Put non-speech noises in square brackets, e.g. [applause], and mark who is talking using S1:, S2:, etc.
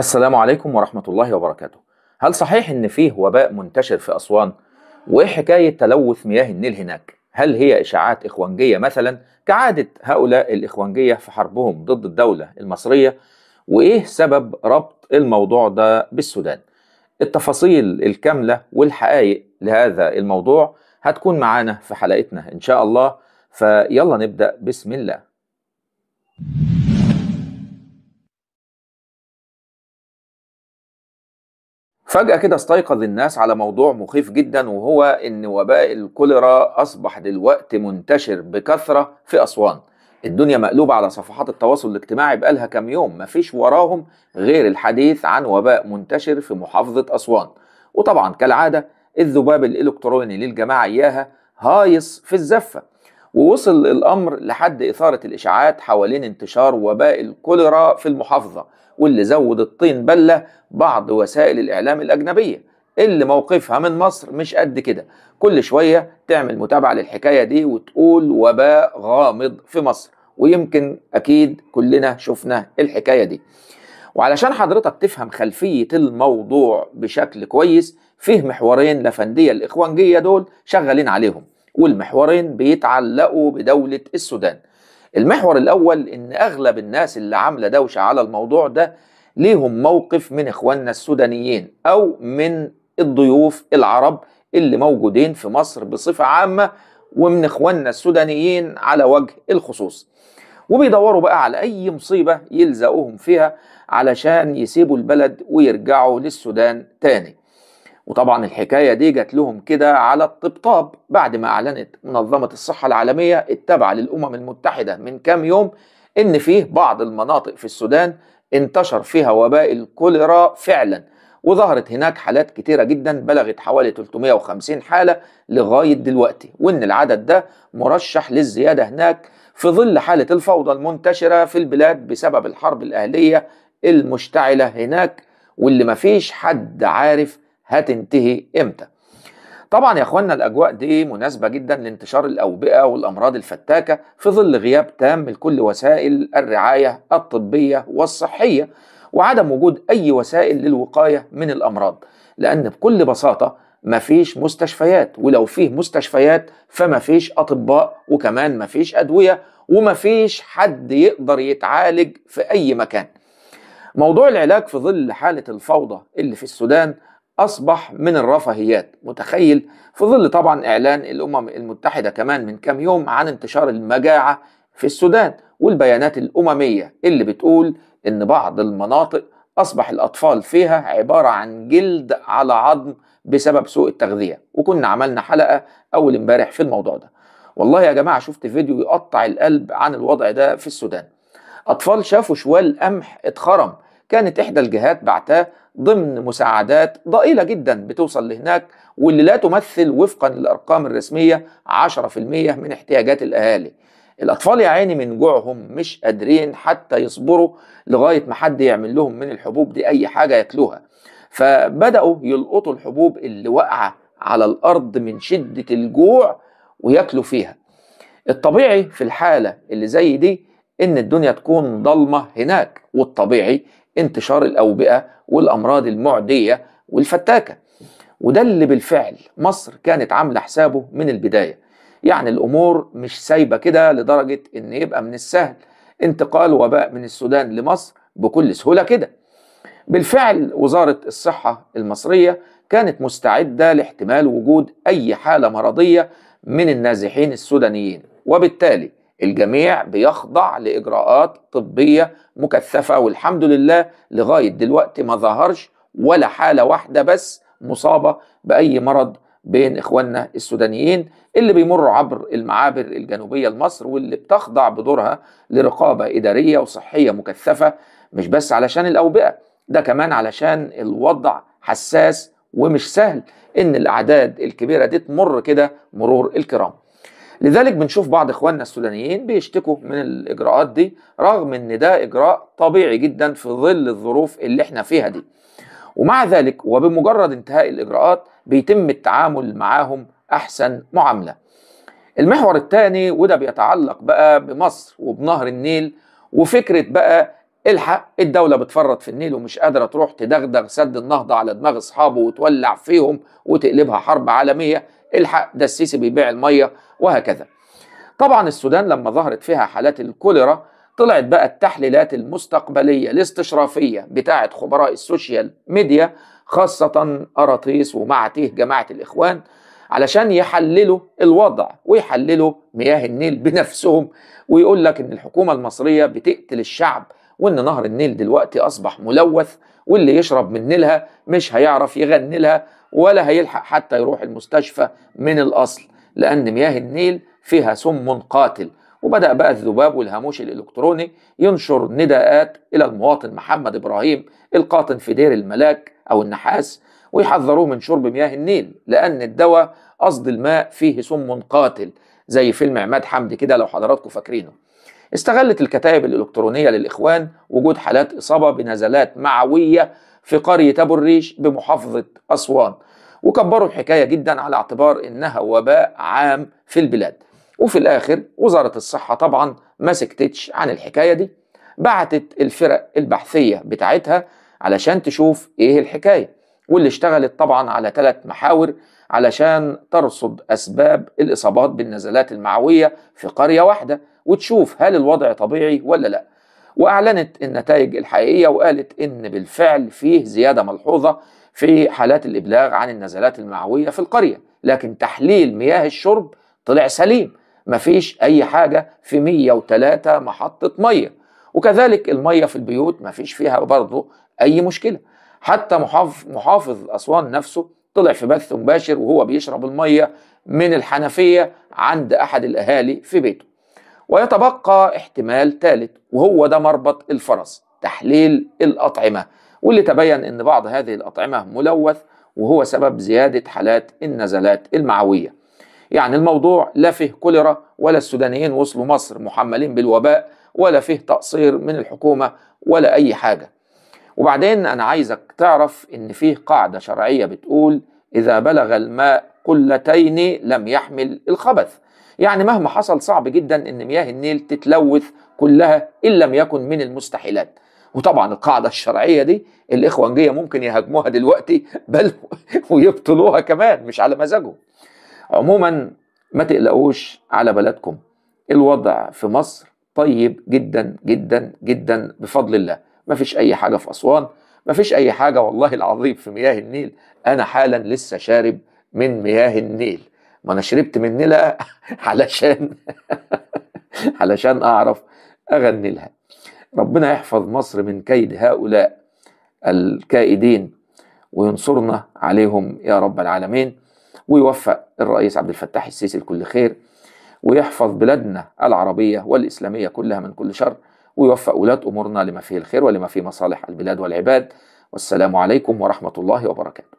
S1: السلام عليكم ورحمة الله وبركاته هل صحيح ان فيه وباء منتشر في اسوان؟ وايه حكاية تلوث مياه النيل هناك؟ هل هي اشاعات اخوانجية مثلا كعادة هؤلاء الاخوانجية في حربهم ضد الدولة المصرية؟ وايه سبب ربط الموضوع ده بالسودان؟ التفاصيل الكاملة والحقائق لهذا الموضوع هتكون معانا في حلقتنا ان شاء الله فيلا نبدأ بسم الله فجأة كده استيقظ الناس على موضوع مخيف جدا وهو إن وباء الكوليرا أصبح دلوقتي منتشر بكثرة في أسوان الدنيا مقلوبة على صفحات التواصل الاجتماعي بقالها كام يوم مفيش وراهم غير الحديث عن وباء منتشر في محافظة أسوان وطبعا كالعادة الذباب الإلكتروني للجماعة إياها هايص في الزفة ووصل الأمر لحد إثارة الإشاعات حوالين انتشار وباء الكوليرا في المحافظة واللي زود الطين بلة بعض وسائل الإعلام الأجنبية اللي موقفها من مصر مش قد كده كل شوية تعمل متابعة للحكاية دي وتقول وباء غامض في مصر ويمكن أكيد كلنا شفنا الحكاية دي وعلشان حضرتك تفهم خلفية الموضوع بشكل كويس فيه محورين لفندية الإخوانجية دول شغالين عليهم والمحورين بيتعلقوا بدولة السودان المحور الأول إن أغلب الناس اللي عاملة دوشة على الموضوع ده ليهم موقف من إخواننا السودانيين أو من الضيوف العرب اللي موجودين في مصر بصفة عامة ومن إخواننا السودانيين على وجه الخصوص وبيدوروا بقى على أي مصيبة يلزقوهم فيها علشان يسيبوا البلد ويرجعوا للسودان تاني وطبعا الحكاية دي جات لهم كده على الطبطاب بعد ما أعلنت منظمة الصحة العالمية التابعة للأمم المتحدة من كام يوم إن فيه بعض المناطق في السودان انتشر فيها وباء الكوليرا فعلا وظهرت هناك حالات كتيرة جدا بلغت حوالي 350 حالة لغاية دلوقتي وإن العدد ده مرشح للزيادة هناك في ظل حالة الفوضى المنتشرة في البلاد بسبب الحرب الأهلية المشتعلة هناك واللي مفيش حد عارف هتنتهي امتى طبعا يا اخوانا الاجواء دي مناسبه جدا لانتشار الاوبئه والامراض الفتاكه في ظل غياب تام لكل وسائل الرعايه الطبيه والصحيه وعدم وجود اي وسائل للوقايه من الامراض لان بكل بساطه مفيش مستشفيات ولو فيه مستشفيات فمفيش اطباء وكمان مفيش ادويه ومفيش حد يقدر يتعالج في اي مكان موضوع العلاج في ظل حاله الفوضى اللي في السودان أصبح من الرفاهيات متخيل في ظل طبعا إعلان الأمم المتحدة كمان من كام يوم عن انتشار المجاعة في السودان والبيانات الأممية اللي بتقول إن بعض المناطق أصبح الأطفال فيها عبارة عن جلد على عظم بسبب سوء التغذية وكنا عملنا حلقة أول امبارح في الموضوع ده والله يا جماعة شفت فيديو يقطع القلب عن الوضع ده في السودان أطفال شافوا شوال قمح اتخرم كانت إحدى الجهات بعتاه ضمن مساعدات ضئيلة جدا بتوصل لهناك واللي لا تمثل وفقا للأرقام الرسمية 10% من احتياجات الأهالي الأطفال يا عيني من جوعهم مش قادرين حتى يصبروا لغاية ما حد يعمل لهم من الحبوب دي أي حاجة ياكلوها فبدأوا يلقطوا الحبوب اللي واقعة على الأرض من شدة الجوع وياكلوا فيها الطبيعي في الحالة اللي زي دي ان الدنيا تكون ضلمه هناك والطبيعي انتشار الاوبئه والامراض المعديه والفتاكه وده اللي بالفعل مصر كانت عامله حسابه من البدايه يعني الامور مش سايبه كده لدرجه ان يبقى من السهل انتقال وباء من السودان لمصر بكل سهوله كده بالفعل وزاره الصحه المصريه كانت مستعده لاحتمال وجود اي حاله مرضيه من النازحين السودانيين وبالتالي الجميع بيخضع لاجراءات طبيه مكثفه والحمد لله لغايه دلوقتي ما ظهرش ولا حاله واحده بس مصابه باي مرض بين اخواننا السودانيين اللي بيمروا عبر المعابر الجنوبيه لمصر واللي بتخضع بدورها لرقابه اداريه وصحيه مكثفه مش بس علشان الاوبئه ده كمان علشان الوضع حساس ومش سهل ان الاعداد الكبيره دي تمر كده مرور الكرام لذلك بنشوف بعض اخواننا السودانيين بيشتكوا من الاجراءات دي رغم ان ده اجراء طبيعي جدا في ظل الظروف اللي احنا فيها دي ومع ذلك وبمجرد انتهاء الاجراءات بيتم التعامل معاهم احسن معامله المحور الثاني وده بيتعلق بقى بمصر وبنهر النيل وفكره بقى الحق الدولة بتفرط في النيل ومش قادرة تروح تدغدغ سد النهضة على دماغ أصحابه وتولع فيهم وتقلبها حرب عالمية الحق ده السيسي بيبيع الميه وهكذا طبعا السودان لما ظهرت فيها حالات الكوليرا طلعت بقى التحليلات المستقبليه الاستشرافيه بتاعه خبراء السوشيال ميديا خاصه اراطيس ومعتيه جماعه الاخوان علشان يحللوا الوضع ويحللوا مياه النيل بنفسهم ويقول لك ان الحكومه المصريه بتقتل الشعب وان نهر النيل دلوقتي اصبح ملوث واللي يشرب من نيلها مش هيعرف يغني لها ولا هيلحق حتى يروح المستشفى من الأصل لأن مياه النيل فيها سم قاتل وبدأ بقى الذباب والهاموش الإلكتروني ينشر نداءات إلى المواطن محمد إبراهيم القاطن في دير الملاك أو النحاس ويحذروه من شرب مياه النيل لأن الدواء قصد الماء فيه سم قاتل زي فيلم عماد حمدي كده لو حضراتكم فاكرينه استغلت الكتائب الإلكترونية للإخوان وجود حالات إصابة بنزلات معوية في قرية أبو الريش بمحافظة أسوان وكبروا الحكاية جدا على اعتبار إنها وباء عام في البلاد وفي الآخر وزارة الصحة طبعا ما سكتتش عن الحكاية دي بعتت الفرق البحثية بتاعتها علشان تشوف إيه الحكاية واللي اشتغلت طبعا على ثلاث محاور علشان ترصد أسباب الإصابات بالنزلات المعوية في قرية واحدة وتشوف هل الوضع طبيعي ولا لأ واعلنت النتائج الحقيقيه وقالت ان بالفعل فيه زياده ملحوظه في حالات الابلاغ عن النزلات المعويه في القريه لكن تحليل مياه الشرب طلع سليم مفيش اي حاجه في 103 محطه ميه وكذلك الميه في البيوت مفيش فيها برضه اي مشكله حتى محافظ اسوان نفسه طلع في بث مباشر وهو بيشرب الميه من الحنفيه عند احد الاهالي في بيته ويتبقى احتمال ثالث وهو ده مربط الفرس تحليل الأطعمة واللي تبين أن بعض هذه الأطعمة ملوث وهو سبب زيادة حالات النزلات المعوية يعني الموضوع لا فيه كوليرا ولا السودانيين وصلوا مصر محملين بالوباء ولا فيه تقصير من الحكومة ولا أي حاجة وبعدين أنا عايزك تعرف إن فيه قاعدة شرعية بتقول إذا بلغ الماء قلتين لم يحمل الخبث يعني مهما حصل صعب جدا ان مياه النيل تتلوث كلها ان لم يكن من المستحيلات وطبعا القاعدة الشرعية دي الإخوانجية ممكن يهاجموها دلوقتي بل [laughs] ويبطلوها كمان مش على مزاجهم عموما ما تقلقوش على بلدكم الوضع في مصر طيب جدا جدا جدا بفضل الله ما فيش أي حاجة في أسوان ما فيش أي حاجة والله العظيم في مياه النيل أنا حالا لسه شارب من مياه النيل ما انا شربت من نيلها [laughs] علشان [laughs] علشان اعرف اغني لها ربنا يحفظ مصر من كيد هؤلاء الكائدين وينصرنا عليهم يا رب العالمين ويوفق الرئيس عبد الفتاح السيسي لكل خير ويحفظ بلادنا العربية والإسلامية كلها من كل شر ويوفق ولاة أمورنا لما فيه الخير ولما فيه مصالح البلاد والعباد والسلام عليكم ورحمة الله وبركاته